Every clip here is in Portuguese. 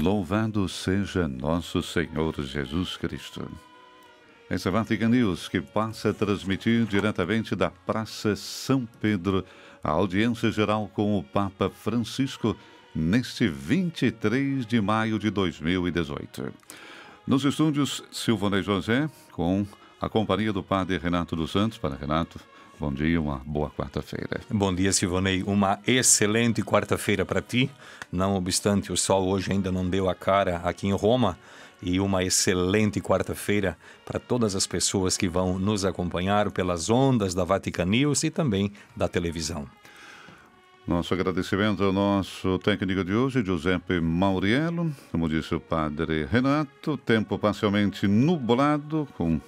Louvado seja nosso Senhor Jesus Cristo. É Essa é Vatican News que passa a transmitir diretamente da Praça São Pedro a audiência geral com o Papa Francisco neste 23 de maio de 2018. Nos estúdios, Silvonei José, com a companhia do padre Renato dos Santos. Para Renato, bom dia, uma boa quarta-feira. Bom dia, Silvanei. Uma excelente quarta-feira para ti. Não obstante, o sol hoje ainda não deu a cara aqui em Roma. E uma excelente quarta-feira para todas as pessoas que vão nos acompanhar pelas ondas da Vatican News e também da televisão. Nosso agradecimento ao nosso técnico de hoje, Giuseppe Mauriello. Como disse o padre Renato, tempo parcialmente nublado, com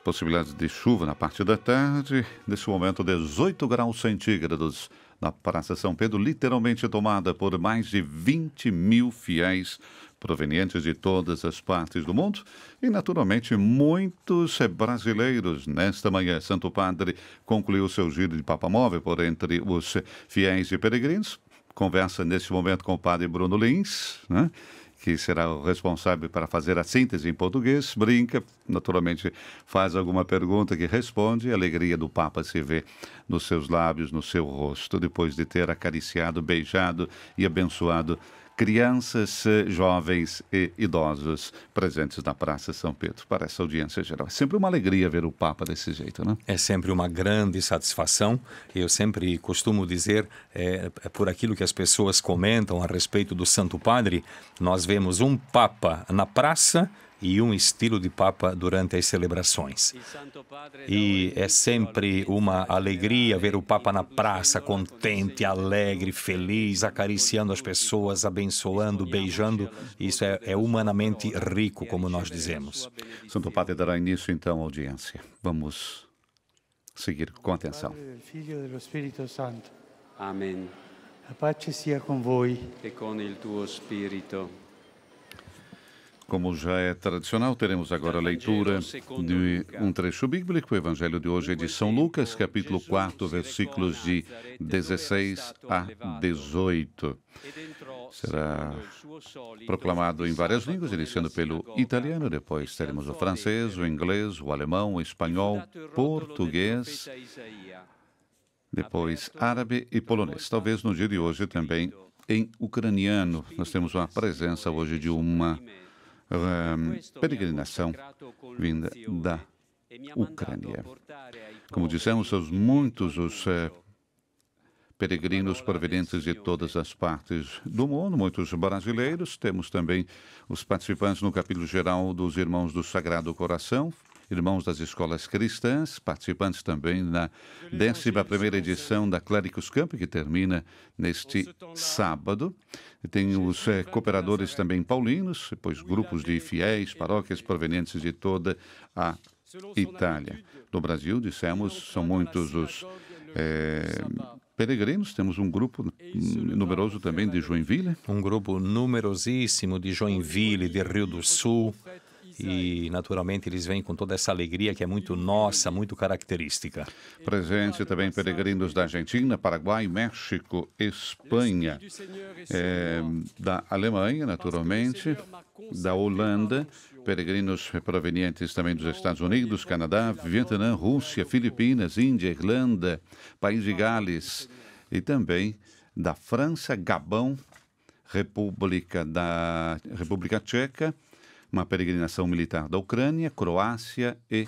possibilidades de chuva na parte da tarde. Nesse momento, 18 graus centígrados na Praça São Pedro, literalmente tomada por mais de 20 mil fiéis provenientes de todas as partes do mundo e, naturalmente, muitos brasileiros. Nesta manhã, Santo Padre concluiu seu giro de papa móvel por entre os fiéis e peregrinos. Conversa neste momento com o padre Bruno Lins, né? que será o responsável para fazer a síntese em português, brinca, naturalmente faz alguma pergunta que responde, a alegria do Papa se vê nos seus lábios, no seu rosto, depois de ter acariciado, beijado e abençoado crianças, jovens e idosos presentes na Praça São Pedro para essa audiência geral. É sempre uma alegria ver o Papa desse jeito, né? É sempre uma grande satisfação. Eu sempre costumo dizer, é, é por aquilo que as pessoas comentam a respeito do Santo Padre, nós vemos um Papa na praça e um estilo de Papa durante as celebrações. E é sempre uma alegria ver o Papa na praça, contente, alegre, feliz, acariciando as pessoas, abençoando, beijando. Isso é, é humanamente rico, como nós dizemos. Santo Padre dará início então à audiência. Vamos seguir com atenção. Filho do Espírito Santo. Amém. A paz seja con E com o teu Espírito. Como já é tradicional, teremos agora a leitura de um trecho bíblico. O evangelho de hoje é de São Lucas, capítulo 4, versículos de 16 a 18. Será proclamado em várias línguas, iniciando pelo italiano, depois teremos o francês, o inglês, o alemão, o espanhol, português, depois árabe e polonês. Talvez no dia de hoje também em ucraniano. Nós temos uma presença hoje de uma peregrinação vinda da Ucrânia. Como dissemos, são muitos os eh, peregrinos provenientes de todas as partes do mundo, muitos brasileiros. Temos também os participantes no capítulo geral dos Irmãos do Sagrado Coração, Irmãos das Escolas Cristãs, participantes também na 11 edição da Clérigos Camp, que termina neste sábado. Tem os é, cooperadores também paulinos, depois grupos de fiéis, paróquias provenientes de toda a Itália. No Brasil, dissemos, são muitos os é, peregrinos, temos um grupo numeroso também de Joinville. Um grupo numerosíssimo de Joinville, de Rio do Sul, e naturalmente eles vêm com toda essa alegria que é muito nossa, muito característica. Presente também peregrinos da Argentina, Paraguai, México, Espanha, é, da Alemanha, naturalmente, da Holanda, peregrinos provenientes também dos Estados Unidos, Canadá, Vietnã, Rússia, Filipinas, Índia, Irlanda, País de Gales e também da França, Gabão, República da República Tcheca uma peregrinação militar da Ucrânia, Croácia e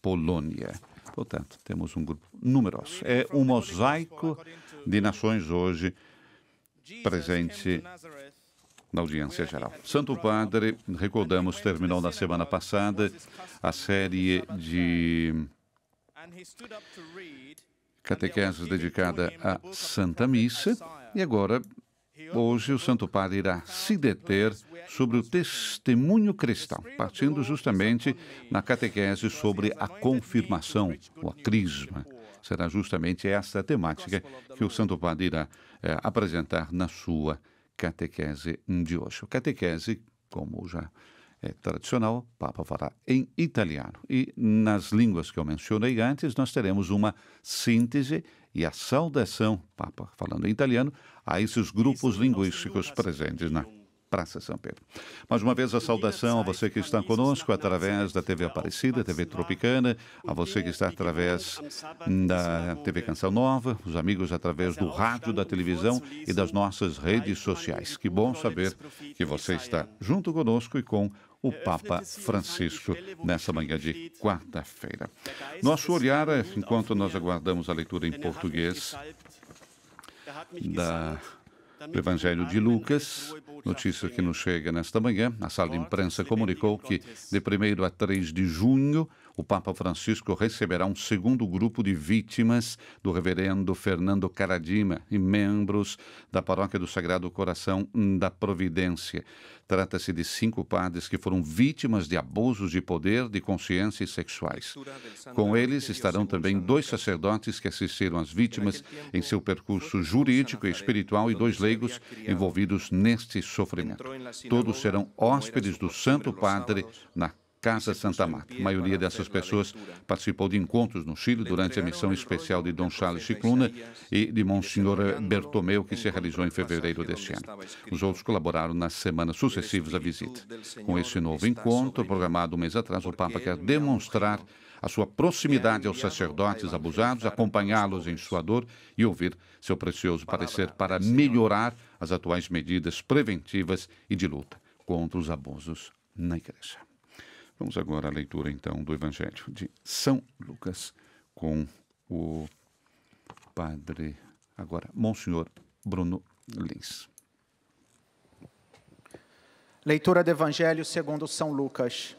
Polônia. Portanto, temos um grupo numeroso. É um mosaico de nações hoje presente na audiência geral. Santo Padre, recordamos, terminou na semana passada a série de catequeses dedicada à Santa Missa e agora Hoje, o Santo Padre irá se deter sobre o testemunho cristão, partindo justamente na catequese sobre a confirmação, ou a crisma. Será justamente essa temática que o Santo Padre irá é, apresentar na sua catequese de hoje. catequese, como já é, tradicional, Papa fará em italiano. E nas línguas que eu mencionei antes, nós teremos uma síntese e a saudação, Papa falando em italiano, a esses grupos linguísticos presentes na Praça São Pedro. Mais uma vez, a saudação a você que está conosco através da TV Aparecida, TV Tropicana, a você que está através da TV Canção Nova, os amigos através do rádio, da televisão e das nossas redes sociais. Que bom saber que você está junto conosco e com o Papa Francisco nessa manhã de quarta-feira. Nosso olhar, enquanto nós aguardamos a leitura em português da do Evangelho de Lucas, notícia que nos chega nesta manhã, a sala de imprensa comunicou que, de 1 a 3 de junho, o Papa Francisco receberá um segundo grupo de vítimas do reverendo Fernando Caradima e membros da Paróquia do Sagrado Coração da Providência. Trata-se de cinco padres que foram vítimas de abusos de poder, de consciência e sexuais. Com eles estarão também dois sacerdotes que assistiram às vítimas em seu percurso jurídico e espiritual e dois leigos envolvidos neste sofrimento. Todos serão hóspedes do Santo Padre na Casa Santa Marta. A maioria dessas pessoas participou de encontros no Chile durante a missão especial de Dom Charles Cicluna e de Monsenhor Bertomeu, que se realizou em fevereiro deste ano. Os outros colaboraram nas semanas sucessivas à visita. Com esse novo encontro, programado um mês atrás, o Papa quer demonstrar a sua proximidade aos sacerdotes abusados, acompanhá-los em sua dor e ouvir seu precioso parecer para melhorar as atuais medidas preventivas e de luta contra os abusos na Igreja. Vamos agora à leitura então do Evangelho de São Lucas com o padre, agora, Monsenhor Bruno Lins. Leitura do Evangelho segundo São Lucas.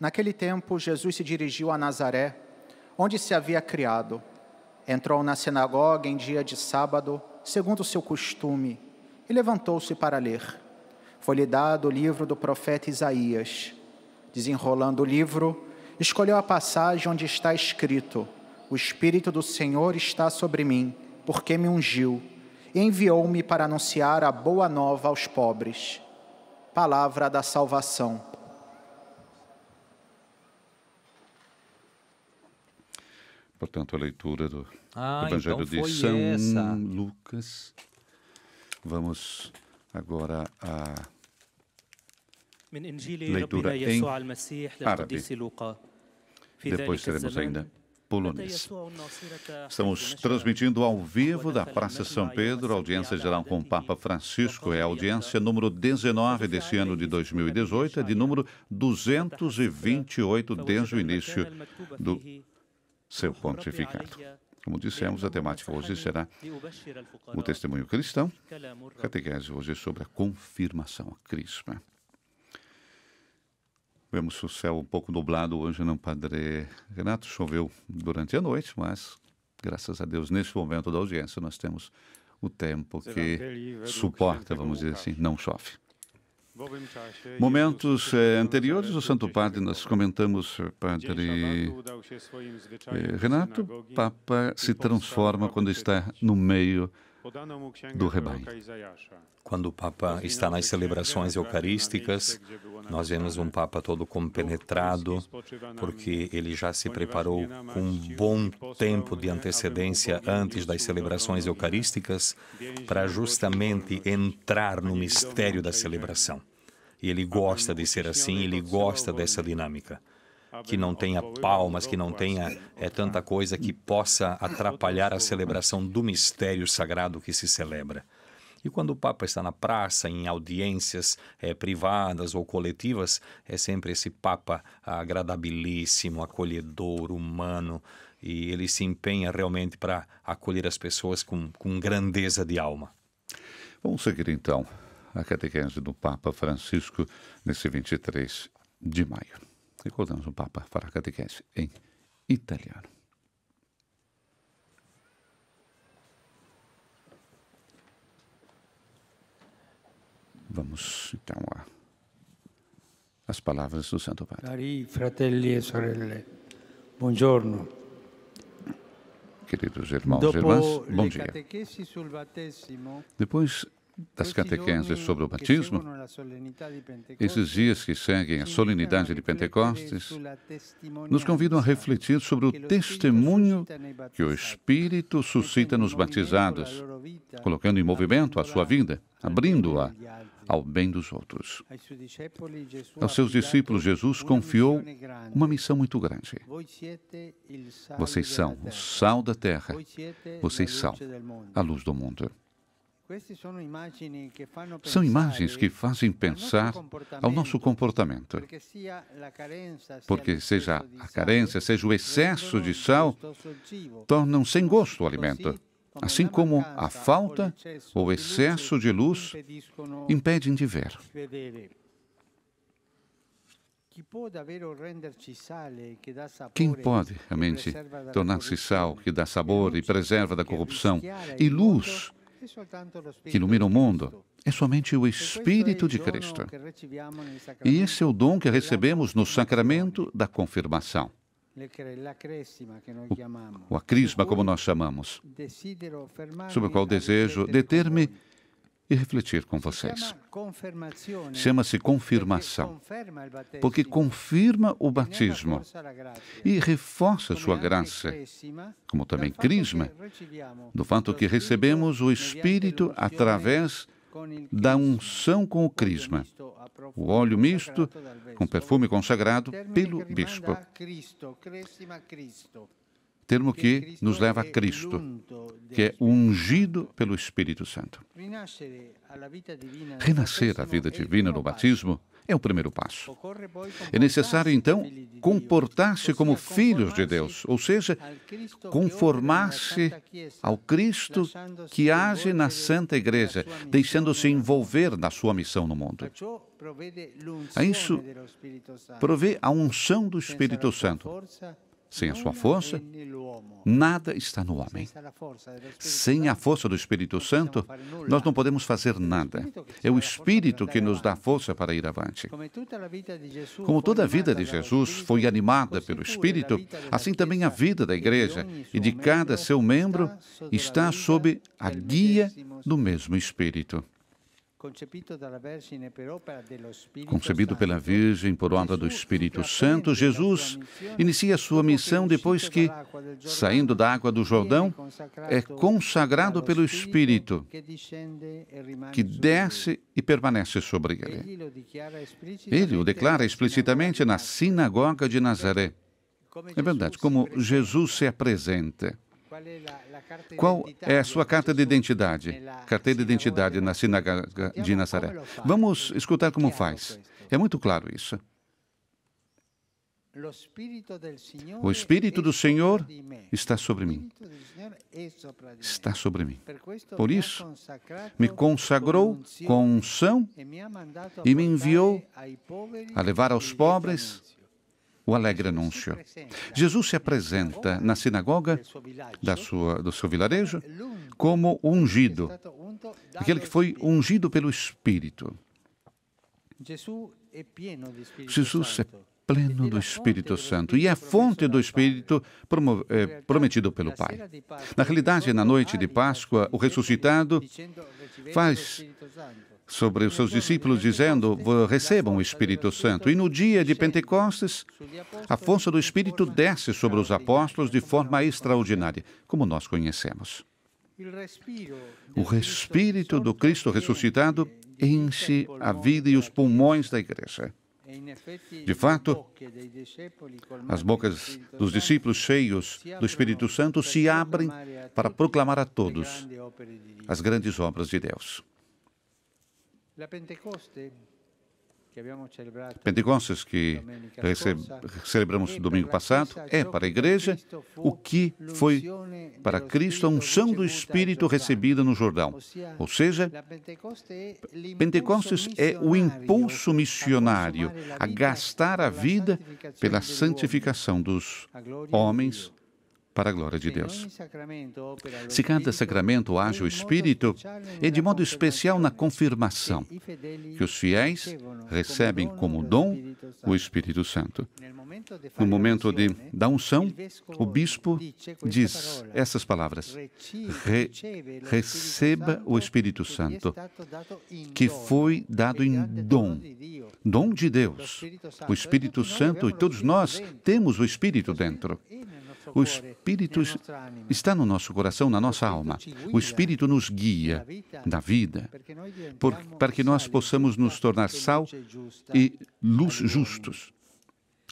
Naquele tempo, Jesus se dirigiu a Nazaré, onde se havia criado. Entrou na sinagoga em dia de sábado, segundo o seu costume, e levantou-se para ler. Foi-lhe dado o livro do profeta Isaías desenrolando o livro, escolheu a passagem onde está escrito: O Espírito do Senhor está sobre mim, porque me ungiu, e enviou-me para anunciar a boa nova aos pobres. Palavra da salvação. Portanto, a leitura do ah, então Evangelho então de São essa. Lucas. Vamos agora a leitura em árabe. Depois teremos ainda polonês. Estamos transmitindo ao vivo da Praça São Pedro, audiência geral com o Papa Francisco. É a audiência número 19 desse ano de 2018, é de número 228 desde o início do seu pontificado. Como dissemos, a temática hoje será o testemunho cristão. Catequese hoje é sobre a confirmação, a crisma. Vemos o céu um pouco nublado hoje no Padre Renato. Choveu durante a noite, mas graças a Deus, neste momento da audiência, nós temos o tempo que suporta, vamos dizer assim, não chove. Momentos eh, anteriores do Santo Padre, nós comentamos, eh, Padre eh, Renato, Papa se transforma quando está no meio do rebanho. Quando o Papa está nas celebrações eucarísticas, nós vemos um Papa todo compenetrado, porque ele já se preparou com um bom tempo de antecedência antes das celebrações eucarísticas, para justamente entrar no mistério da celebração. E ele gosta de ser assim, ele gosta dessa dinâmica que não tenha palmas, que não tenha é, tanta coisa que possa atrapalhar a celebração do mistério sagrado que se celebra. E quando o Papa está na praça, em audiências é, privadas ou coletivas, é sempre esse Papa agradabilíssimo, acolhedor, humano, e ele se empenha realmente para acolher as pessoas com, com grandeza de alma. Vamos seguir então a catequese do Papa Francisco nesse 23 de maio. Ricordamos, o Papa fará catequese em italiano. Vamos então às palavras do Santo Padre. Cari fratelli e sorelle, buongiorno. Queridos irmãos e irmãs, bom dia. Depois das catequenses sobre o batismo, esses dias que seguem a solenidade de Pentecostes, nos convidam a refletir sobre o testemunho que o Espírito suscita nos batizados, colocando em movimento a sua vida, abrindo-a ao bem dos outros. Aos seus discípulos, Jesus confiou uma missão muito grande. Vocês são o sal da terra, vocês são a luz do mundo. São imagens que fazem pensar ao nosso comportamento, porque seja a carência, seja o excesso de sal, tornam sem gosto o alimento, então, assim como a falta ou excesso de luz impedem de ver. Quem pode realmente tornar-se sal que dá sabor e preserva da corrupção e luz que ilumina o mundo é somente o Espírito de Cristo. E esse é o dom que recebemos no sacramento da confirmação. O, o acrisma, como nós chamamos, sobre o qual desejo deter-me e refletir com vocês. Chama-se confirmação, porque confirma o batismo e reforça sua graça, como também crisma, do fato que recebemos o Espírito através da unção com o crisma, o óleo misto com perfume consagrado pelo bispo termo que nos leva a Cristo, que é ungido pelo Espírito Santo. Renascer à vida divina no batismo é o primeiro passo. É necessário, então, comportar-se como filhos de Deus, ou seja, conformar-se ao Cristo que age na Santa Igreja, deixando-se envolver na sua missão no mundo. A isso provê a unção do Espírito Santo, sem a sua força, nada está no homem. Sem a força do Espírito Santo, nós não podemos fazer nada. É o Espírito que nos dá força para ir avante. Como toda a vida de Jesus foi animada pelo Espírito, assim também a vida da igreja e de cada seu membro está sob a guia do mesmo Espírito. Concebido pela Virgem por obra do Espírito Santo, Jesus inicia sua missão depois que, saindo da água do Jordão, é consagrado pelo Espírito, que desce e permanece sobre ele. Ele o declara explicitamente na sinagoga de Nazaré. É verdade, como Jesus se apresenta. É qual é a sua carta de identidade? É Carteira de identidade na sinagoga de Nazaré. Vamos escutar como faz. É muito claro isso. O Espírito do Senhor está sobre mim. Está sobre mim. Por isso, me consagrou com unção e me enviou a levar aos pobres o alegre anúncio. Jesus se apresenta na sinagoga da sua, do seu vilarejo como ungido, aquele que foi ungido pelo Espírito. Jesus é pleno do Espírito Santo e é a fonte do Espírito eh, prometido pelo Pai. Na realidade, na noite de Páscoa, o ressuscitado faz sobre os seus discípulos, dizendo: Recebam o Espírito Santo. E no dia de Pentecostes, a força do Espírito desce sobre os apóstolos de forma extraordinária, como nós conhecemos. O Espírito do Cristo ressuscitado enche a vida e os pulmões da igreja. De fato, as bocas dos discípulos cheios do Espírito Santo se abrem para proclamar a todos as grandes obras de Deus. Pentecostes que celebramos domingo passado é para a igreja o que foi para Cristo a unção do Espírito recebida no Jordão. Ou seja, é Pentecostes é o impulso missionário a gastar a vida pela santificação dos homens para a glória de Deus. Se cada sacramento age o Espírito, é de modo especial na confirmação que os fiéis recebem como dom o Espírito Santo. No momento de, da unção, o bispo diz essas palavras: Re, receba o Espírito Santo, que foi dado em dom, dom de Deus. O Espírito Santo e todos nós temos o Espírito dentro. O Espírito está no nosso coração, na nossa alma. O Espírito nos guia na vida por, para que nós possamos nos tornar sal e luz justos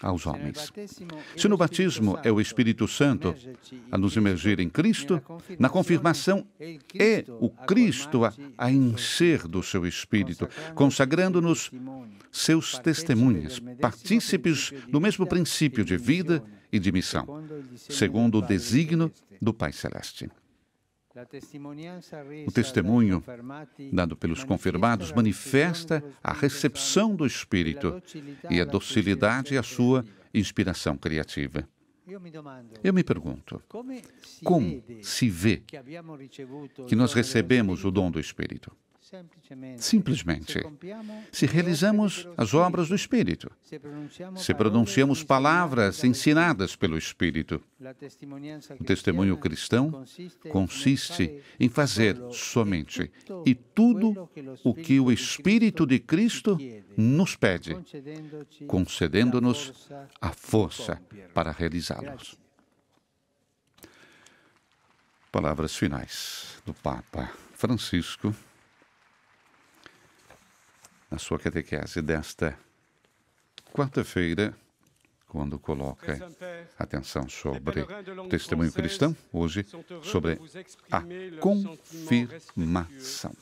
aos homens. Se no batismo é o Espírito Santo a nos emergir em Cristo, na confirmação é o Cristo a, a encher do seu Espírito, consagrando-nos seus testemunhas, partícipes do mesmo princípio de vida e de missão, segundo o desígnio do Pai Celeste. O testemunho dado pelos confirmados manifesta a recepção do Espírito e a docilidade à sua inspiração criativa. Eu me pergunto, como se vê que nós recebemos o dom do Espírito? Simplesmente, se realizamos as obras do Espírito, se pronunciamos palavras ensinadas pelo Espírito, o testemunho cristão consiste em fazer somente e tudo o que o Espírito de Cristo nos pede, concedendo-nos a força para realizá-los. Palavras finais do Papa Francisco. Na sua catequese desta quarta-feira, quando coloca atenção sobre o testemunho cristão, hoje sobre a confirmação.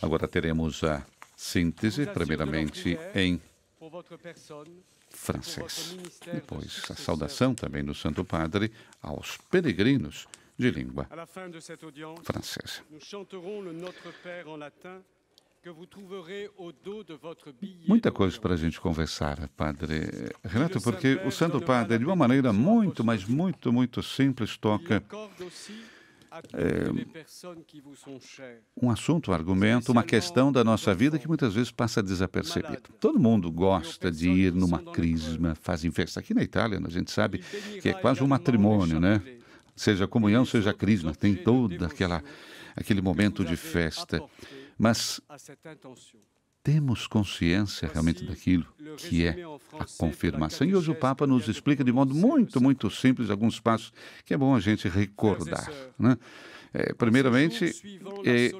Agora teremos a síntese, primeiramente em francês. Depois, a saudação também do Santo Padre aos peregrinos de língua francesa. Muita coisa para a gente conversar, Padre Renato, porque o Santo Padre, de uma maneira muito, mas muito, muito simples, toca é, um assunto, um argumento, uma questão da nossa vida que muitas vezes passa desapercebido. Todo mundo gosta de ir numa crisma, fazem festa. Aqui na Itália, né, a gente sabe que é quase um matrimônio, né? Seja comunhão, seja crisma, tem toda aquela aquele momento de festa. Mas temos consciência realmente assim, daquilo que é a confirmação. E hoje o Papa nos explica de modo muito, muito simples alguns passos que é bom a gente recordar. Né? É, primeiramente, é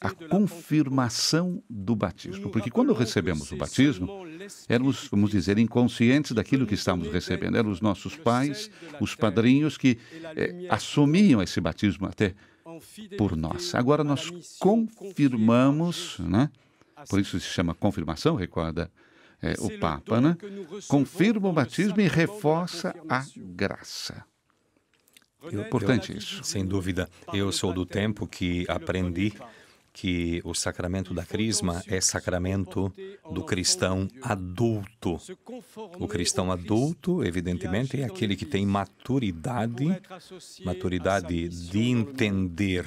a confirmação do batismo. Porque quando recebemos o batismo, éramos, vamos dizer, inconscientes daquilo que estávamos recebendo. Eram os nossos pais, os padrinhos que é, assumiam esse batismo até por nós. Agora nós confirmamos, né? Assim, por isso se chama confirmação, recorda é, o Papa, né? confirma o batismo e reforça a graça. É importante isso. Sem dúvida. Eu sou do tempo que aprendi que o sacramento da crisma é sacramento do cristão adulto. O cristão adulto, evidentemente, é aquele que tem maturidade, maturidade de entender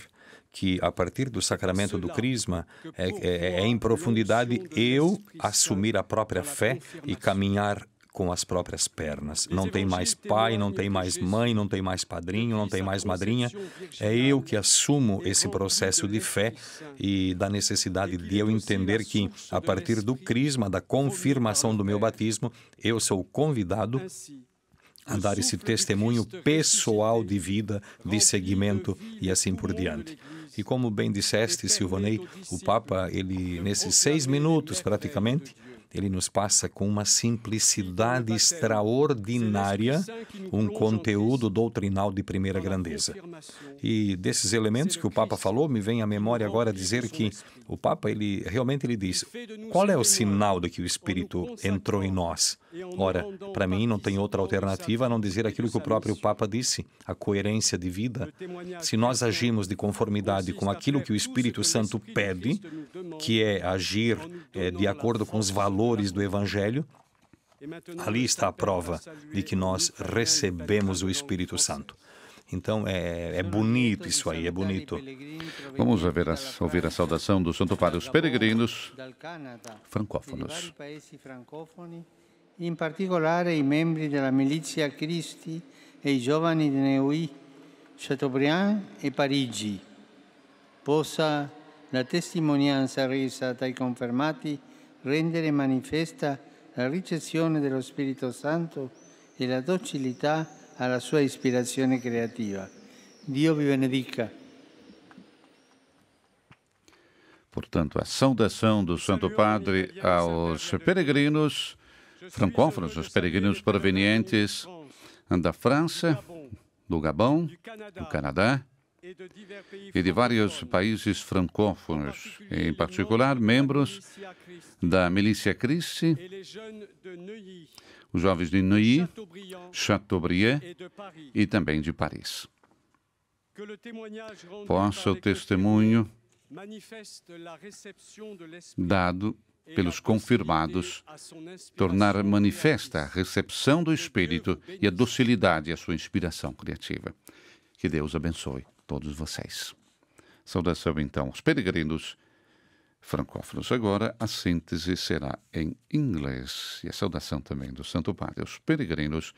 que a partir do sacramento do crisma é, é, é, em profundidade eu assumir a própria fé e caminhar com as próprias pernas. Não tem mais pai, não tem mais mãe, não tem mais padrinho, não tem mais madrinha. É eu que assumo esse processo de fé e da necessidade de eu entender que, a partir do crisma, da confirmação do meu batismo, eu sou convidado assim, a dar esse testemunho pessoal de vida, de seguimento e assim por diante. E como bem disseste, Silvanei, o Papa, ele nesses seis minutos praticamente, ele nos passa com uma simplicidade extraordinária um conteúdo doutrinal de primeira grandeza. E desses elementos que o Papa falou, me vem à memória agora dizer que o Papa ele realmente ele diz: "Qual é o sinal de que o Espírito entrou em nós?" Ora, para mim não tem outra alternativa a não dizer aquilo que o próprio Papa disse, a coerência de vida. Se nós agimos de conformidade com aquilo que o Espírito Santo pede, que é agir é, de acordo com os valores do Evangelho, ali está a prova de que nós recebemos o Espírito Santo. Então é, é, bonito isso aí, é bonito. Vamos ouvir a, ouvir a saudação do Santo Padre, os peregrinos francófonos. in particolare i membri della milizia Cristi e i giovani di Neuilly, Chateaubriand e Parigi. Possa la testimonianza resa dai confermati rendere manifesta la ricezione dello Spirito Santo e la docilità alla sua ispirazione creativa. Dio vi benedica. Portanto, a saudação do Santo Padre aos peregrinos francófonos, os peregrinos provenientes da França, do Gabão, do Canadá e de vários países francófonos, em particular membros da milícia Christi, os jovens de Neuilly, Chateaubriand e também de Paris. Possa o testemunho dado pelos confirmados, tornar manifesta a recepção do Espírito e a docilidade à sua inspiração criativa. Que Deus abençoe todos vocês. Saudação então aos peregrinos francófonos. Agora a síntese será em inglês e a saudação também do Santo Padre aos peregrinos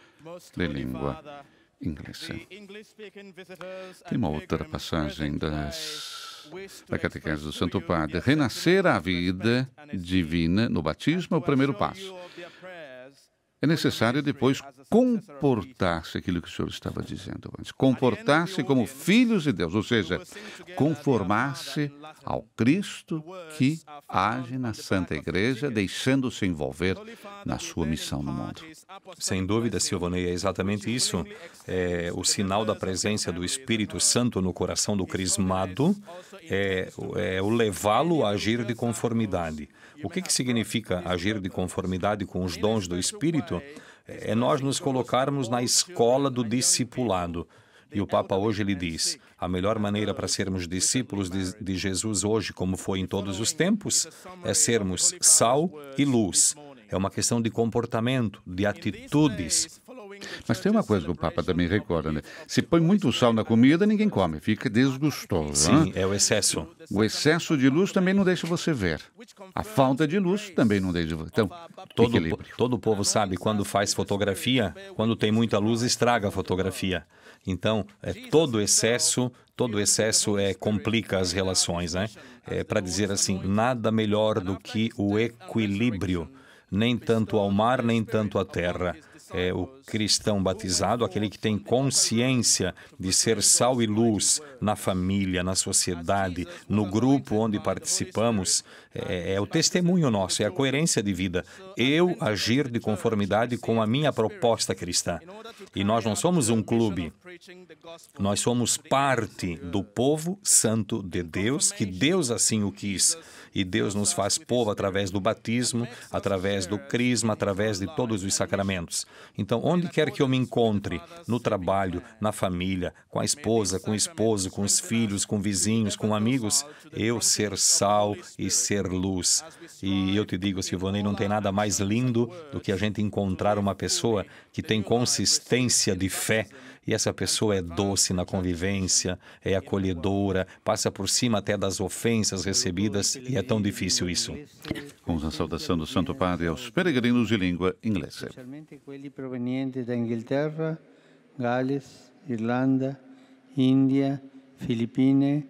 de língua inglesa. Tem uma outra passagem das da catequese do Santo Padre. Renascer à vida divina no batismo é o primeiro passo é necessário depois comportar-se aquilo que o senhor estava dizendo antes. Comportar-se como filhos de Deus, ou seja, conformar-se ao Cristo que age na Santa Igreja, deixando-se envolver na sua missão no mundo. Sem dúvida, Silvanei, é exatamente isso. É o sinal da presença do Espírito Santo no coração do crismado é, é o levá-lo a agir de conformidade. O que, que significa agir de conformidade com os dons do Espírito? É nós nos colocarmos na escola do discipulado. E o Papa hoje lhe diz: a melhor maneira para sermos discípulos de, de, Jesus hoje, como foi em todos os tempos, é sermos sal e luz. É uma questão de comportamento, de atitudes. Mas tem uma coisa que o Papa também recorda, né? Se põe muito sal na comida, ninguém come, fica desgostoso. Sim, é o excesso. O excesso de luz também não deixa você ver. A falta de luz também não deixa. Então, todo equilíbrio. todo o povo sabe quando faz fotografia, quando tem muita luz estraga a fotografia. Então, é, todo excesso, todo excesso é, complica as relações, né? É, Para dizer assim, nada melhor do que o equilíbrio, nem tanto ao mar, nem tanto à terra é o cristão batizado, aquele que tem consciência de ser sal e luz na família, na sociedade, no grupo onde participamos. É, é o testemunho nosso, é a coerência de vida. Eu agir de conformidade com a minha proposta cristã. E nós não somos um clube, nós somos parte do povo santo de Deus, que Deus assim o quis. E Deus nos faz povo através do batismo, através do crisma, através de todos os sacramentos. Então, onde quer que eu me encontre, no trabalho, na família, com a esposa, com o esposo, com os filhos, com vizinhos, com amigos, eu ser sal e ser luz. E eu te digo, Silvonei, não tem nada mais lindo do que a gente encontrar uma pessoa que tem consistência de fé e essa pessoa é doce na convivência, é acolhedora, passa por cima até das ofensas recebidas e é tão difícil isso. Com a saudação do Santo Padre aos peregrinos de língua inglesa. Especialmente aqueles provenientes da Inglaterra, Gales, Irlanda, Índia, Filipinas,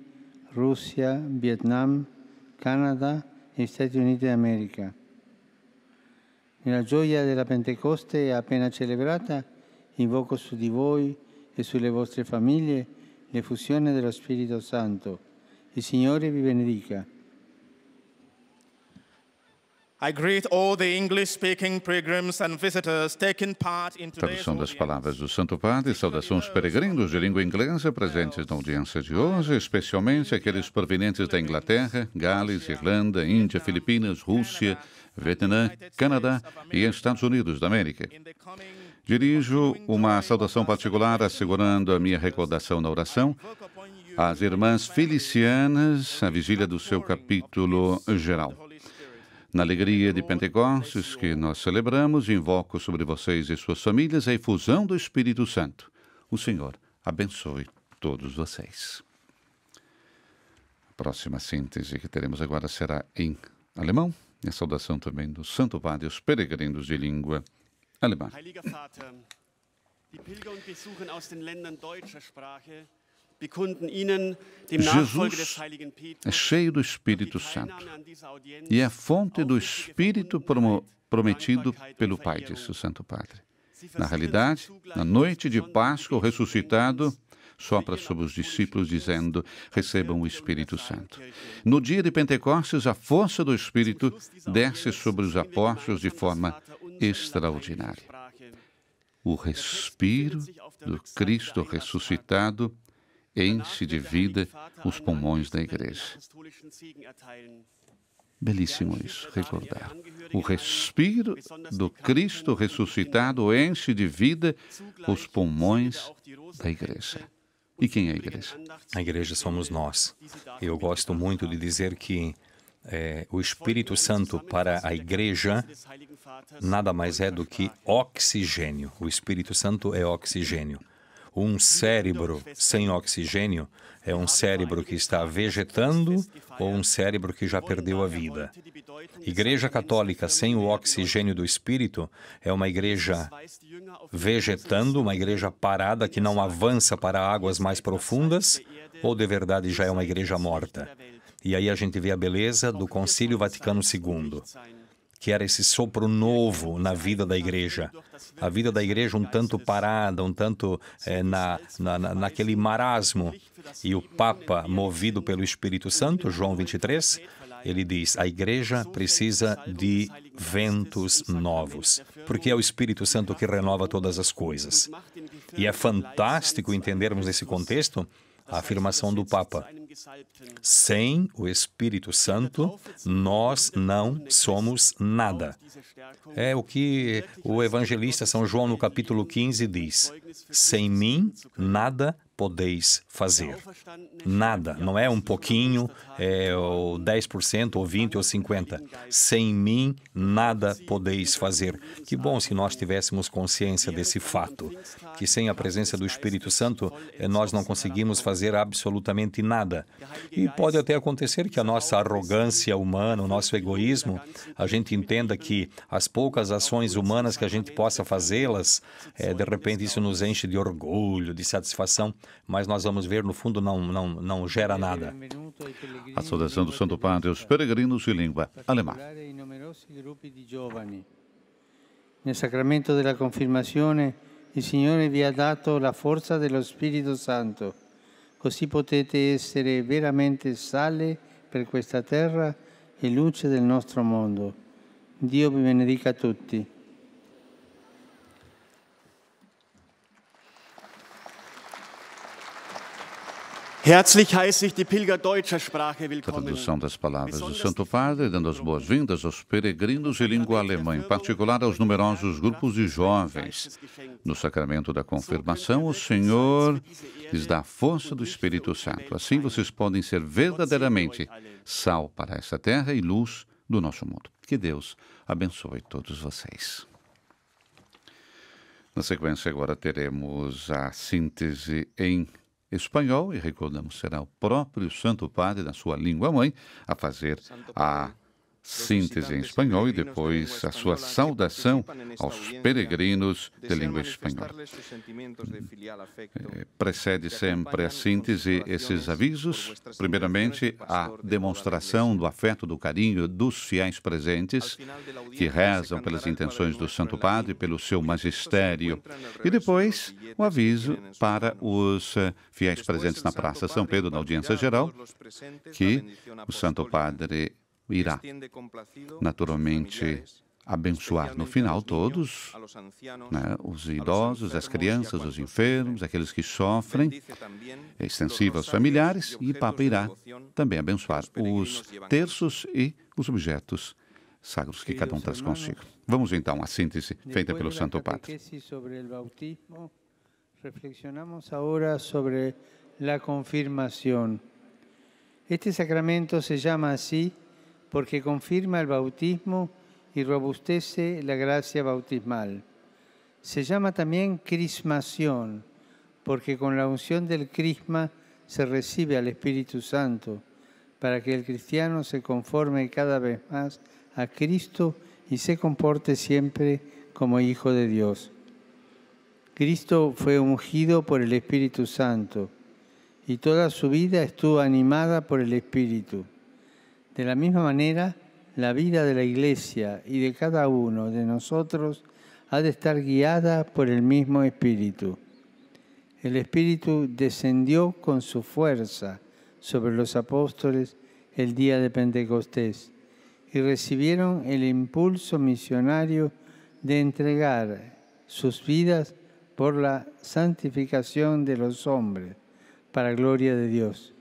Rússia, Vietnã, Canadá e Estados Unidos da América. Na joia da Pentecoste apenas celebrada invoco su di voi e sulle vostre famiglie l'effusione dello Spirito Santo. Il Signore vi benedica. Tradução das palavras do Santo Padre, saudação aos peregrinos de língua inglesa presentes na audiência de hoje, especialmente aqueles provenientes da Inglaterra, Gales, Irlanda, Índia, Filipinas, Rússia, Vietnã, Canadá e Estados Unidos da América. Dirijo uma saudação particular, assegurando a minha recordação na oração às irmãs felicianas, a vigília do seu capítulo geral. Na alegria de Pentecostes que nós celebramos, invoco sobre vocês e suas famílias a efusão do Espírito Santo. O Senhor abençoe todos vocês. A próxima síntese que teremos agora será em alemão, e a saudação também do Santo Padre, os peregrinos de língua Alemã. Jesus é cheio do Espírito Santo e é fonte do Espírito prometido pelo Pai, disse o Santo Padre. Na realidade, na noite de Páscoa, o ressuscitado sopra sobre os discípulos, dizendo: Recebam o Espírito Santo. No dia de Pentecostes, a força do Espírito desce sobre os apóstolos de forma extraordinária. O respiro do Cristo ressuscitado enche de vida os pulmões da igreja. Belíssimo isso, recordar. O respiro do Cristo ressuscitado enche de vida os pulmões da igreja. E quem é a igreja? A igreja somos nós. Eu gosto muito de dizer que é, o Espírito Santo para a igreja nada mais é do que oxigênio. O Espírito Santo é oxigênio. Um cérebro sem oxigênio é um cérebro que está vegetando ou um cérebro que já perdeu a vida. Igreja católica sem o oxigênio do espírito é uma igreja vegetando, uma igreja parada que não avança para águas mais profundas, ou de verdade já é uma igreja morta. E aí a gente vê a beleza do Concílio Vaticano II que era esse sopro novo na vida da igreja. A vida da igreja um tanto parada, um tanto é, na, na, naquele marasmo. E o Papa, movido pelo Espírito Santo, João 23, ele diz: a igreja precisa de ventos novos, porque é o Espírito Santo que renova todas as coisas. E é fantástico entendermos nesse contexto a afirmação do Papa. Sem o Espírito Santo, nós não somos nada. É o que o evangelista São João, no capítulo 15, diz: Sem mim, nada podeis fazer. Nada, não é um pouquinho, é ou 10%, ou 20%, ou 50%. Sem mim, nada podeis fazer. Que bom se nós tivéssemos consciência desse fato, que sem a presença do Espírito Santo, nós não conseguimos fazer absolutamente nada. E pode até acontecer que a nossa arrogância humana, o nosso egoísmo, a gente entenda que as poucas ações humanas que a gente possa fazê-las, é, de repente isso nos enche de orgulho, de satisfação mas nós vamos ver, no fundo, não, não, não gera nada. A saudação do Santo Padre aos peregrinos de língua alemã. Nel sacramento della confirmazione il Signore vi ha dato la forza dello Spirito Santo, così potete essere veramente sale per questa terra e luce del nostro mondo. Dio vi benedica a tutti. Tradução das palavras do Santo Padre, dando as boas-vindas aos peregrinos em língua alemã, em particular aos numerosos grupos de jovens. No sacramento da confirmação, o Senhor lhes dá a força do Espírito Santo. Assim vocês podem ser verdadeiramente sal para essa terra e luz do nosso mundo. Que Deus abençoe todos vocês. Na sequência, agora teremos a síntese em espanhol e recordamos será o próprio Santo Padre, na sua língua mãe, a fazer a síntese em espanhol e depois a sua saudação aos peregrinos de língua espanhola. Eh, precede sempre a síntese esses avisos, primeiramente a demonstração do afeto, do carinho dos fiéis presentes que rezam pelas intenções do Santo Padre e pelo seu magistério, e depois o aviso para os eh, fiéis presentes na Praça São Pedro na audiência geral que o Santo Padre irá, naturalmente, abençoar no final todos, né, os idosos, as crianças, os enfermos, aqueles que sofrem, extensiva aos familiares, e Papa irá também abençoar os terços e os objetos sagros que cada um traz consigo. Vamos então à síntese feita pelo Santo Padre. Reflexionamos agora sobre a confirmação. Este sacramento se chama assim porque confirma el bautismo y robustece la gracia bautismal. Se llama también crismación, porque con la unción del crisma se recibe al Espíritu Santo, para que el cristiano se conforme cada vez más a Cristo y se comporte siempre como Hijo de Dios. Cristo fue ungido por el Espíritu Santo y toda su vida estuvo animada por el Espíritu. De la misma manera, la vida de la Iglesia y de cada uno de nosotros ha de estar guiada por el mismo Espíritu. El Espíritu descendió con su fuerza sobre los apóstoles el día de Pentecostés y recibieron el impulso misionario de entregar sus vidas por la santificación de los hombres, para gloria de Dios.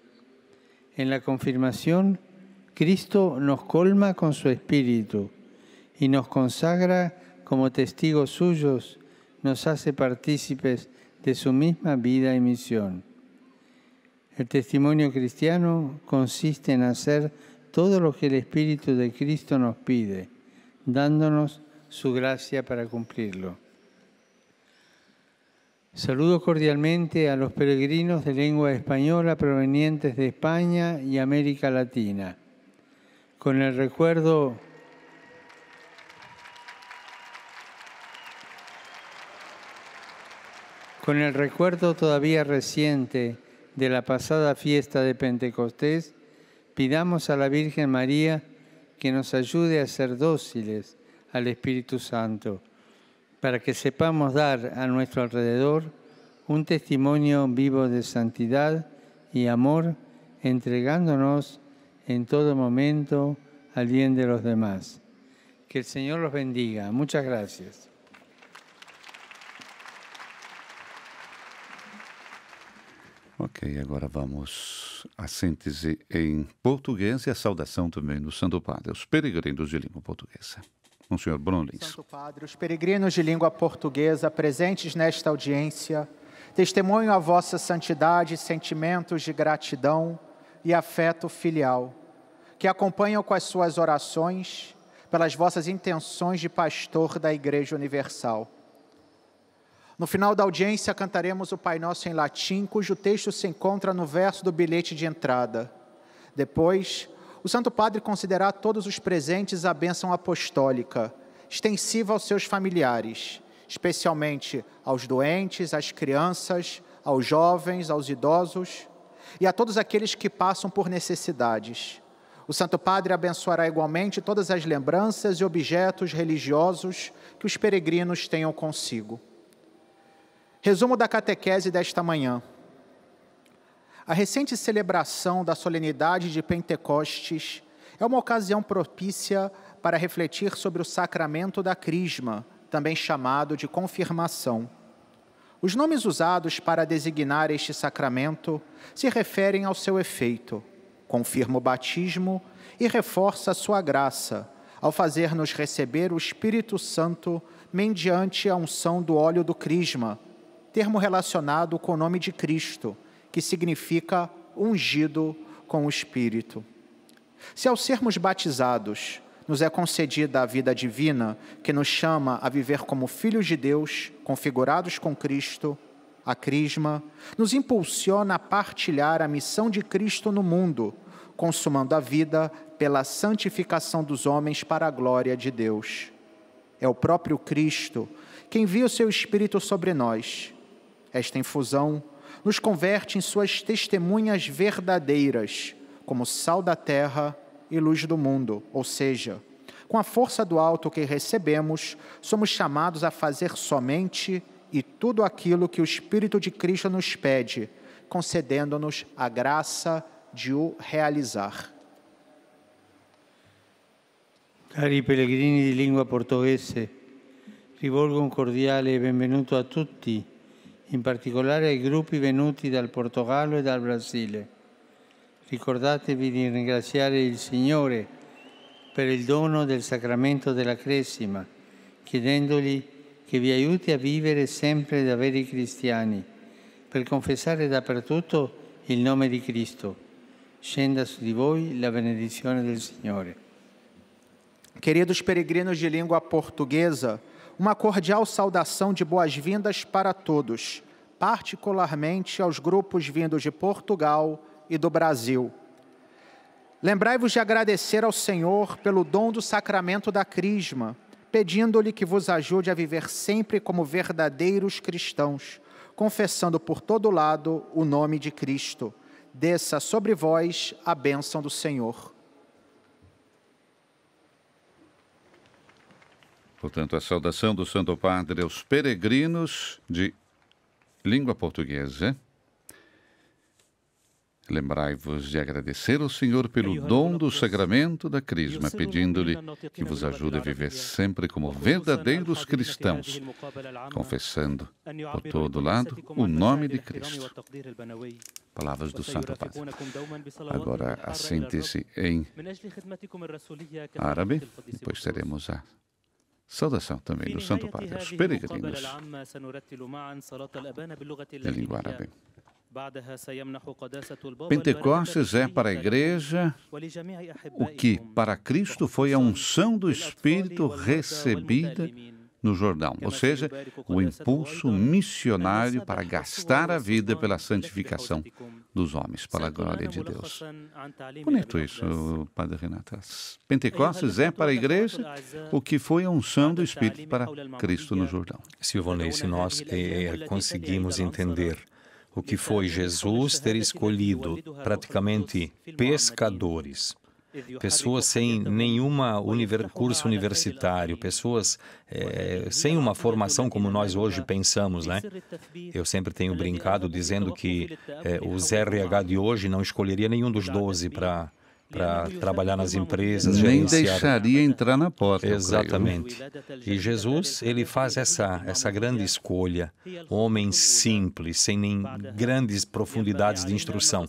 En la confirmación, Cristo nos colma con su espíritu y nos consagra como testigos suyos, nos hace partícipes de su misma vida y misión. El testimonio cristiano consiste en hacer todo lo que el Espíritu de Cristo nos pide, dándonos su gracia para cumplirlo. Saludo cordialmente a los peregrinos de lengua española provenientes de España y América Latina con el recuerdo con el recuerdo todavía reciente de la pasada fiesta de Pentecostés, pidamos a la Virgen María que nos ayude a ser dóciles al Espíritu Santo, para que sepamos dar a nuestro alrededor un testimonio vivo de santidad y amor, entregándonos en todo momento al bien de los demás. Que el Señor los bendiga. Muchas gracias. Ok, agora vamos à síntese em português e a saudação também do Santo Padre, os peregrinos de língua portuguesa. Monsenhor Bruno Lins. Santo Padre, os peregrinos de língua portuguesa presentes nesta audiência, testemunho a vossa santidade, sentimentos de gratidão e afeto filial que acompanham com as suas orações pelas vossas intenções de pastor da Igreja Universal. No final da audiência, cantaremos o Pai Nosso em latim, cujo texto se encontra no verso do bilhete de entrada. Depois, o Santo Padre considerará todos os presentes a bênção apostólica, extensiva aos seus familiares, especialmente aos doentes, às crianças, aos jovens, aos idosos e a todos aqueles que passam por necessidades. O Santo Padre abençoará igualmente todas as lembranças e objetos religiosos que os peregrinos tenham consigo. Resumo da catequese desta manhã. A recente celebração da solenidade de Pentecostes é uma ocasião propícia para refletir sobre o sacramento da Crisma, também chamado de confirmação. Os nomes usados para designar este sacramento se referem ao seu efeito confirma o batismo e reforça a sua graça ao fazer-nos receber o Espírito Santo mediante a unção do óleo do Crisma, termo relacionado com o nome de Cristo, que significa ungido com o Espírito. Se ao sermos batizados, nos é concedida a vida divina que nos chama a viver como filhos de Deus, configurados com Cristo, a Crisma, nos impulsiona a partilhar a missão de Cristo no mundo, consumando a vida pela santificação dos homens para a glória de Deus. É o próprio Cristo quem envia o seu Espírito sobre nós. Esta infusão nos converte em suas testemunhas verdadeiras, como sal da terra e luz do mundo, ou seja, com a força do alto que recebemos, somos chamados a fazer somente e tudo aquilo que o Espírito de Cristo nos pede, concedendo-nos a graça de o realizar. Cari pellegrini di lingua portoghese, rivolgo un cordiale benvenuto a tutti, in particolare ai gruppi venuti dal Portogallo e dal Brasile. Ricordatevi di ringraziare il Signore per il dono del sacramento della Cresima, chiedendogli che vi aiuti a vivere sempre da veri cristiani, per confessare dappertutto il nome di Cristo. Scenda su di voi la benedizione del Signore. Queridos peregrinos de língua portuguesa, uma cordial saudação de boas-vindas para todos, particularmente aos grupos vindos de Portugal e do Brasil. Lembrai-vos de agradecer ao Senhor pelo dom do sacramento da Crisma pedindo-lhe que vos ajude a viver sempre como verdadeiros cristãos, confessando por todo lado o nome de Cristo. Desça sobre vós a bênção do Senhor. Portanto, a saudação do Santo Padre aos peregrinos de língua portuguesa Lembrai-vos de agradecer ao Senhor pelo dom do sacramento da Crisma, pedindo-lhe que vos ajude a viver sempre como verdadeiros é cristãos, confessando por todo lado o nome de Cristo. Palavras do Santo Padre. Agora assente-se em árabe, depois teremos a saudação também do Santo Padre aos peregrinos da língua árabe. Pentecostes é para a igreja o que para Cristo foi a unção do Espírito recebida no Jordão, ou seja, o impulso missionário para gastar a vida pela santificação dos homens, para a glória de Deus. Bonito isso, Padre Renato. Pentecostes é para a igreja o que foi a unção do Espírito para Cristo no Jordão. Silvone, se nós é, conseguimos entender o que foi Jesus ter escolhido praticamente pescadores, pessoas sem nenhum univer, curso universitário, pessoas é, sem uma formação como nós hoje pensamos, né? Eu sempre tenho brincado dizendo que é, os RH de hoje não escolheria nenhum dos 12 para para é trabalhar nas empresas. Nem deixaria entrar na porta. Exatamente. E Jesus, ele faz essa, essa grande escolha. Homem simples, sem nem grandes profundidades de instrução.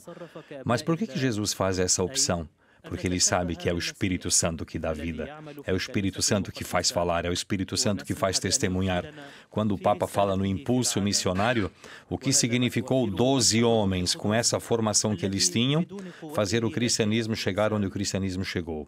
Mas por que, que Jesus faz essa opção? porque ele sabe que é o Espírito Santo que dá vida, é o Espírito Santo que faz falar, é o Espírito Santo que faz testemunhar. Quando o Papa fala no impulso missionário, o que significou 12 homens com essa formação que eles tinham, fazer o cristianismo chegar onde o cristianismo chegou.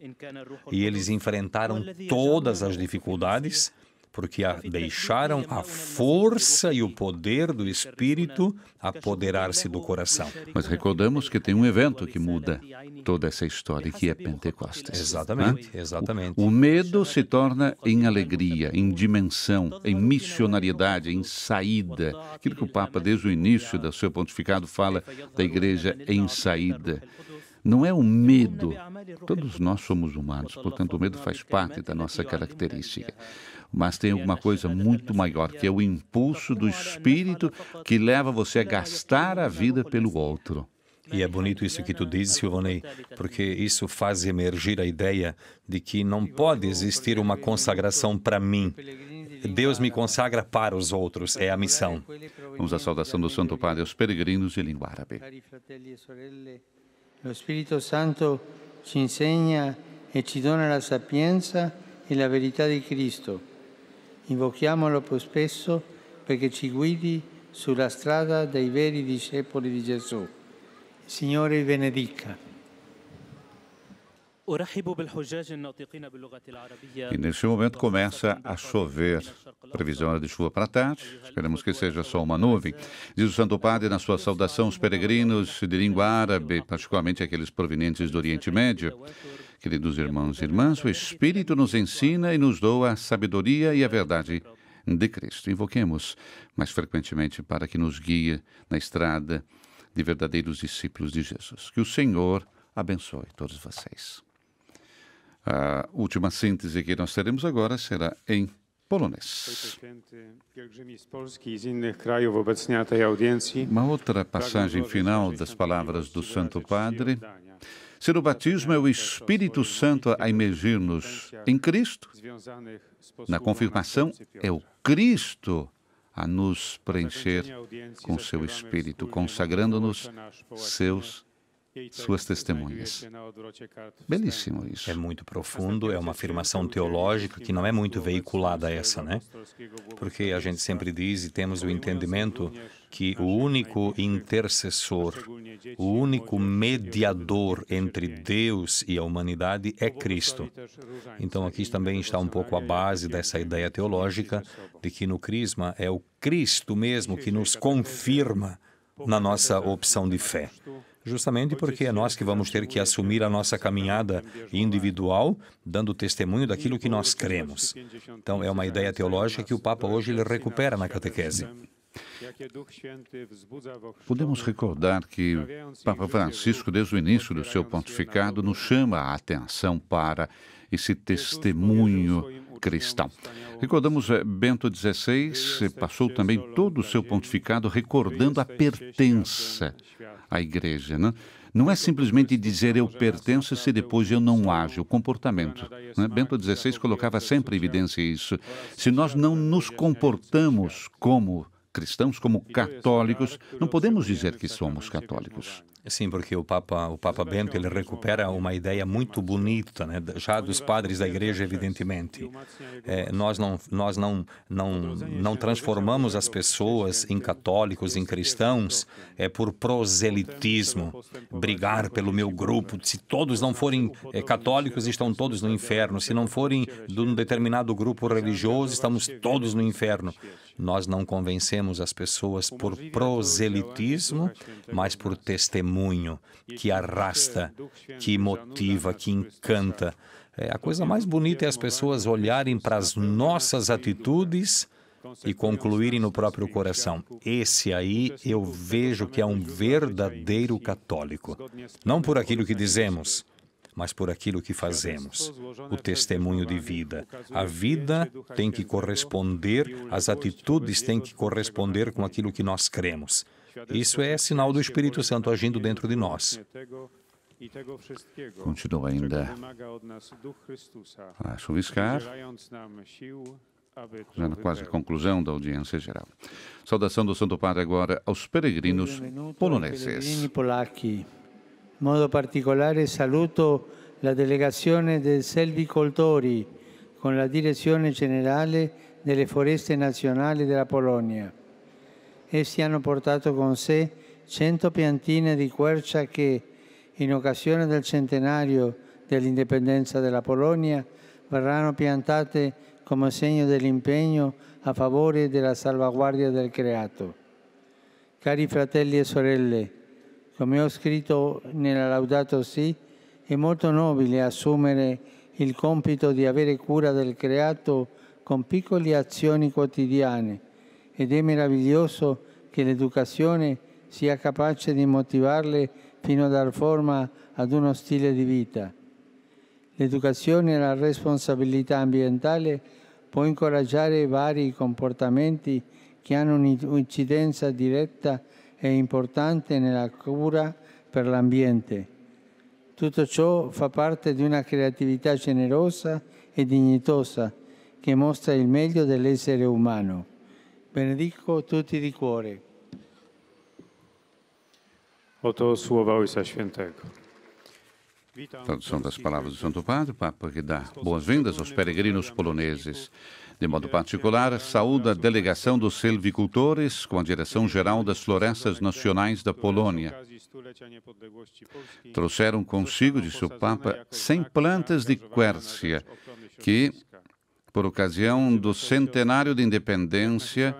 E eles enfrentaram todas as dificuldades porque a deixaram a força e o poder do Espírito apoderar-se do coração. Mas recordamos que tem um evento que muda toda essa história, que é Pentecostes. Exatamente, né? exatamente. O, o medo se torna em alegria, em dimensão, em missionariedade, em saída. Aquilo que o Papa, desde o início do seu pontificado, fala da igreja em saída não é o medo. Todos nós somos humanos, portanto, o medo faz parte da nossa característica mas tem alguma coisa muito maior, que é o impulso do espírito que leva você a gastar a vida pelo outro. E é bonito isso que tu dizes, Silvanei, porque isso faz emergir a ideia de que não pode existir uma consagração para mim. Deus me consagra para os outros, é a missão. Vamos à saudação do Santo Padre aos peregrinos de língua árabe. O Espírito Santo te ensina e te dona a sapienza e a verdade de Cristo. Invochiamolo più spesso perché ci guidi sulla strada dei veri discepoli di Gesù. Signore benedica. E neste momento começa a chover. Previsão de chuva para tarde, esperamos que seja só uma nuvem. Diz o Santo Padre na sua saudação os peregrinos de língua árabe, particularmente aqueles provenientes do Oriente Médio. Queridos irmãos e irmãs, o Espírito nos ensina e nos doa a sabedoria e a verdade de Cristo. Invoquemos mais frequentemente para que nos guie na estrada de verdadeiros discípulos de Jesus. Que o Senhor abençoe todos vocês. A última síntese que nós teremos agora será em polonês. Uma outra passagem final das palavras do Santo Padre Ser o batismo é o Espírito Santo a imergir-nos em Cristo. Na confirmação, é o Cristo a nos preencher com seu Espírito, consagrando-nos seus então, suas é testemunhas. Belíssimo é isso. É muito profundo, é uma afirmação teológica que não é muito veiculada essa, né? Porque a gente sempre diz e temos o entendimento que o único intercessor, o único mediador entre Deus e a humanidade é Cristo. Então aqui também está um pouco a base dessa ideia teológica de que no Crisma é o Cristo mesmo que nos confirma na nossa opção de fé justamente porque é nós que vamos ter que assumir a nossa caminhada individual, dando testemunho daquilo que nós cremos. Então, é uma ideia teológica que o Papa hoje ele recupera na catequese. Podemos recordar que Papa Francisco, desde o início do seu pontificado, nos chama a atenção para esse testemunho cristão. Recordamos Bento XVI, passou também todo o seu pontificado recordando a pertença à igreja. Né? Não é simplesmente dizer eu pertenço se depois eu não ajo. O comportamento. Né? Bento XVI colocava sempre em evidência isso. Se nós não nos comportamos como cristãos, como católicos, não podemos dizer que somos católicos. Sim, porque o Papa, o Papa Bento ele recupera uma ideia muito bonita, né? já dos padres da Igreja, evidentemente. É, nós não, nós não, não, não transformamos as pessoas em católicos, em cristãos, é por proselitismo, brigar pelo meu grupo. Se todos não forem é, católicos, estão todos no inferno. Se não forem de um determinado grupo religioso, estamos todos no inferno. Nós não convencemos as pessoas por proselitismo, mas por testemunho testemunho, que arrasta, que motiva, que encanta. É, a coisa mais bonita é as pessoas olharem para as nossas atitudes e concluírem no próprio coração. Esse aí eu vejo que é um verdadeiro católico. Não por aquilo que dizemos, mas por aquilo que fazemos. O testemunho de vida. A vida tem que corresponder, as atitudes têm que corresponder com aquilo que nós cremos. Isso é sinal do Espírito Santo agindo dentro de nós. Continua ainda a chuviscar, já quase a conclusão da audiência geral. Saudação do Santo Padre agora aos peregrinos poloneses. modo particular, saluto la delegação de selvicoltori com a direção geral das florestas nacionais da Polônia. essi hanno portato con sé cento piantine di quercia che, in occasione del centenario dell'indipendenza della Polonia, verranno piantate come segno dell'impegno a favore della salvaguardia del creato. Cari fratelli e sorelle, come ho scritto nella Laudato Si, è molto nobile assumere il compito di avere cura del creato con piccole azioni quotidiane ed è meraviglioso che l'educazione sia capace di motivarle fino a dar forma ad uno stile di vita. L'educazione e la responsabilità ambientale può incoraggiare vari comportamenti che hanno un'incidenza diretta e importante nella cura per l'ambiente. Tutto ciò fa parte di una creatività generosa e dignitosa che mostra il meglio dell'essere umano. Benedico tutti di cuore. Oto słowa Ojca Świętego. Tradução das palavras do Santo Padre, Papa que dá boas-vindas aos peregrinos é poloneses. De modo é particular, saúda a delegação dos silvicultores com a direção geral das florestas é nacionais da Polônia. Trouxeram consigo, disse o Papa, 100 plantas de quércia, que por ocasião do centenário de independência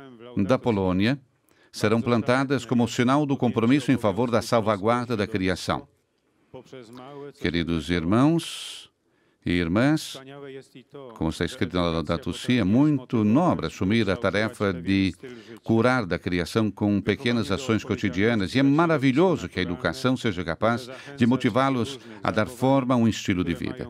da Polônia, serão plantadas como sinal do compromisso em favor da salvaguarda da criação. Queridos irmãos, e irmãs, como está escrito na Laudato é muito nobre assumir a tarefa de curar da criação com pequenas ações cotidianas e é maravilhoso que a educação seja capaz de motivá-los a dar forma a um estilo de vida.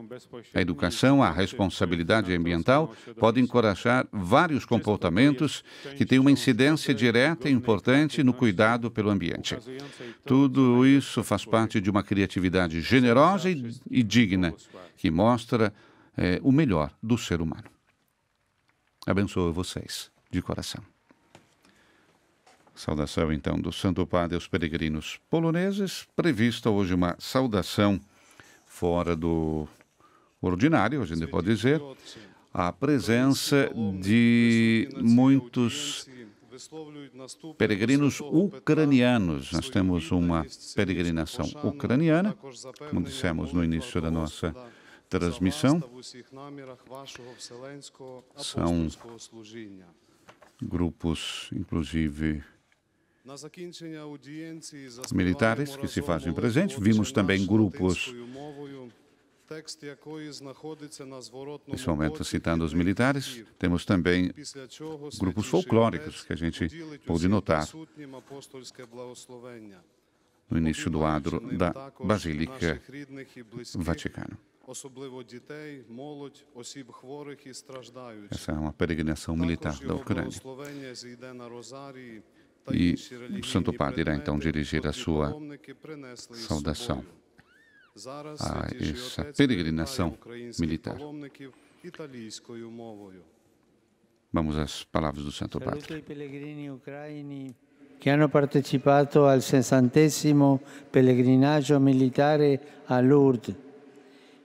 A educação, a responsabilidade ambiental pode encorajar vários comportamentos que têm uma incidência direta e importante no cuidado pelo ambiente. Tudo isso faz parte de uma criatividade generosa e digna que mostra é, o melhor do ser humano. Abençoe vocês de coração. Saudação então do Santo Padre aos peregrinos poloneses, prevista hoje uma saudação fora do ordinário, a gente pode dizer, a presença de muitos peregrinos ucranianos. Nós temos uma peregrinação ucraniana, como dissemos no início da nossa transmissão são grupos, inclusive militares, que se fazem presentes. Vimos também grupos Nesse momento, citando os militares, temos também grupos folclóricos que a gente pôde notar no início do adro da Basílica Vaticana. Essa é uma peregrinação militar da Ucrânia. E o Santo Padre irá então dirigir a sua saudação a essa peregrinação militar. Vamos às palavras do Santo Padre. che hanno partecipato al sessantesimo pellegrinaggio militare a Lourdes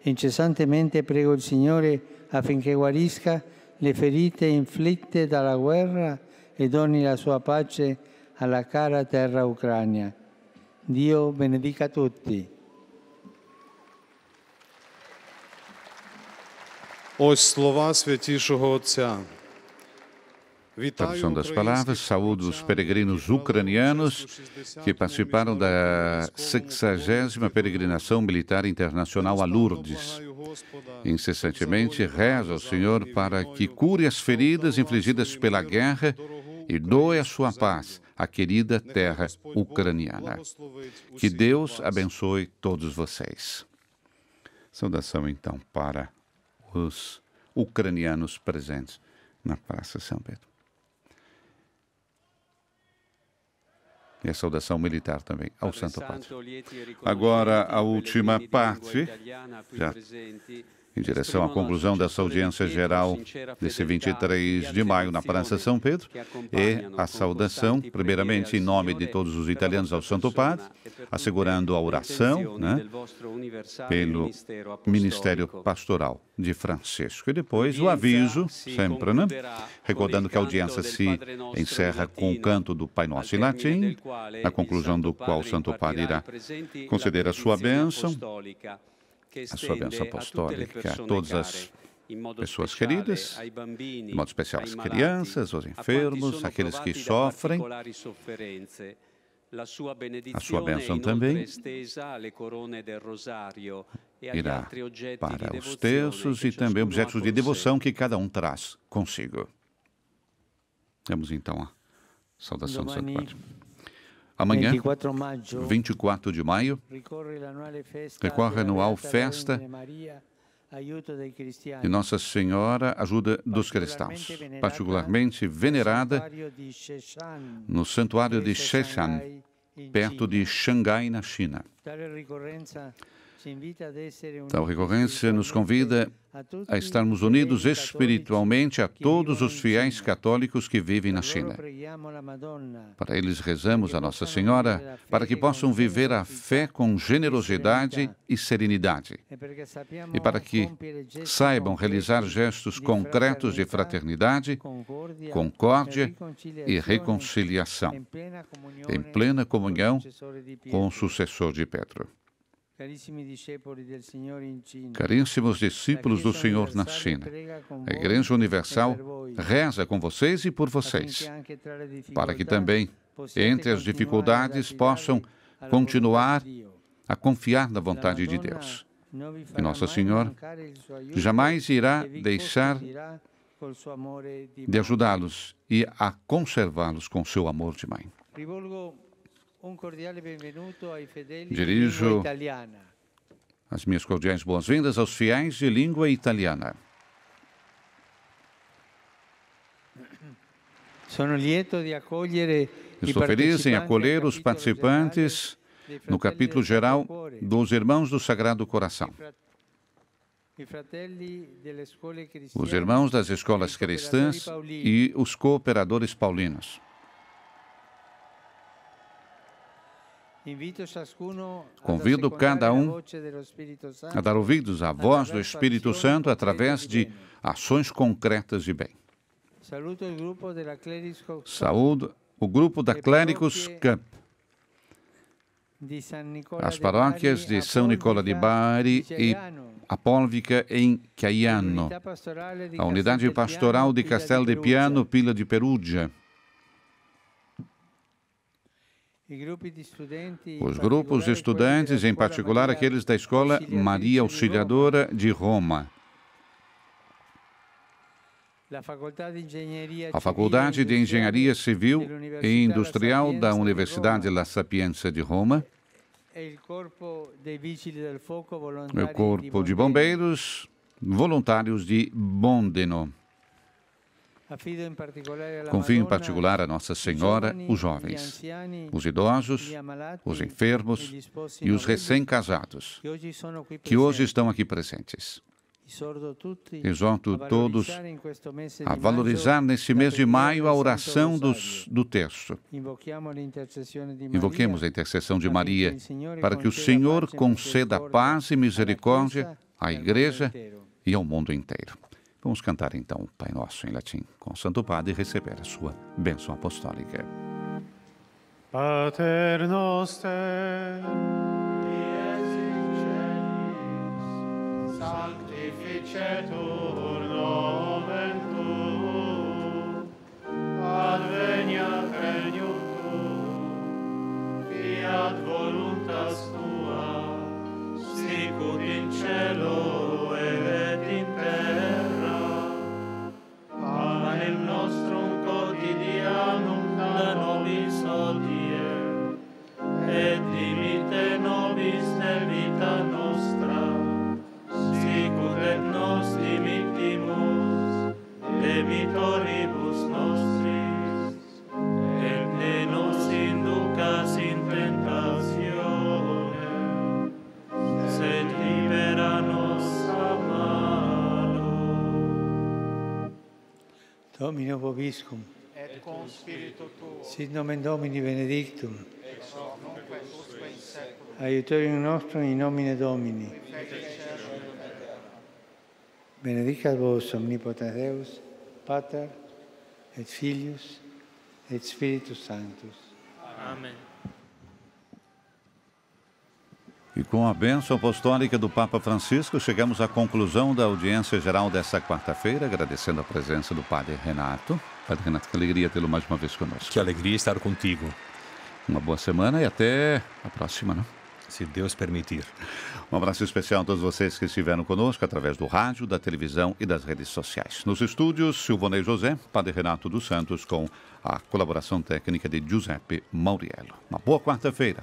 Incessantemente prego il Signore affinché guarisca le ferite inflitte dalla guerra e doni la sua pace alla cara terra ucraina. Dio benedica tutti. Ось слова святішого Отця. tradução das palavras. Saúdo os peregrinos ucranianos que participaram da 60 peregrinação militar internacional a Lourdes. Incessantemente reza ao Senhor para que cure as feridas infligidas pela guerra e doe a sua paz à querida terra ucraniana. Que Deus abençoe todos vocês. Saudação então para os ucranianos presentes na Praça São Pedro. e a saudação militar também ao Santo Padre. Agora, a última parte, já em direção à conclusão dessa audiência geral desse 23 de maio na Praça São Pedro e a saudação, primeiramente em nome de todos os italianos ao Santo Padre, assegurando a oração né, pelo Ministério Pastoral de Francisco. E depois o aviso, sempre, né, recordando que a audiência se encerra com o canto do Pai Nosso em latim, na conclusão do qual o Santo Padre irá conceder a sua bênção a sua bênção apostólica a todas as pessoas queridas, de modo especial as crianças, os enfermos, aqueles que sofrem. A sua bênção também irá para os terços e também objetos de devoção que cada um traz consigo. Vamos então à saudação do Santo Padre. Amanhã, 24 de maio, recorre a anual festa de Nossa Senhora Ajuda dos Cristãos, particularmente venerada no Santuário de Shechan, perto de Xangai, na China. Tal recorrência nos convida a estarmos unidos espiritualmente a todos os fiéis católicos que vivem na China. Para eles rezamos a Nossa Senhora para que possam viver a fé com generosidade e serenidade e para que saibam realizar gestos concretos de fraternidade, concórdia e reconciliação, em plena comunhão com o sucessor de Pedro. Caríssimos discípulos do Senhor na China, a Igreja Universal reza com vocês e por vocês, para que também, entre as dificuldades, possam continuar a confiar na vontade de Deus. E Nossa Senhora jamais irá deixar eh, de ajudá-los e a conservá-los com seu amor de mãe. Dirijo as minhas cordiais boas-vindas aos fiéis de língua italiana. Estou feliz em acolher os participantes no capítulo geral dos Irmãos do Sagrado Coração. Os irmãos das escolas cristãs e os cooperadores paulinos. Convido cada um a dar ouvidos à voz do Espírito Santo através de ações concretas de bem. Saúdo o grupo da Clérigos Camp, as paróquias de São Nicola de Bari e Apólvica em Chiaiano. a unidade pastoral de Castel de Piano, Pila de Perugia, os grupos de estudantes, em particular aqueles da Escola Maria Auxiliadora de Roma. A Faculdade de Engenharia Civil e Industrial da Universidade La Sapienza de Roma. O Corpo de Bombeiros Voluntários de Bondeno. Confio em particular a Nossa Senhora, os jovens, os idosos, os enfermos e os recém-casados, que hoje estão aqui presentes. Exorto todos a valorizar neste mês de maio a oração dos, do texto. Invoquemos a intercessão de Maria para que o Senhor conceda paz e misericórdia à Igreja e ao mundo inteiro. Vamos cantar então o Pai Nosso em latim com o Santo Padre e receber a sua bênção apostólica. Pater noster, dies in genis, sanctificetur nomen tuum, adveniat regnum tuum, fiat voluntas tuum, vobiscum. Et con spirito tuo. Sit nomen Domini benedictum. Ex hoc et usque in seculum. Aiutorium nostrum in nomine Domini. Benedicat vos omnipotens Deus, Pater et Filius et Spiritus Sanctus. Amen. E com a bênção apostólica do Papa Francisco, chegamos à conclusão da audiência geral dessa quarta-feira, agradecendo a presença do Padre Renato. Padre Renato, que alegria tê-lo mais uma vez conosco. Que alegria estar contigo. Uma boa semana e até a próxima, né? Se Deus permitir. Um abraço especial a todos vocês que estiveram conosco através do rádio, da televisão e das redes sociais. Nos estúdios, Silvonei José, Padre Renato dos Santos, com a colaboração técnica de Giuseppe Mauriello. Uma boa quarta-feira.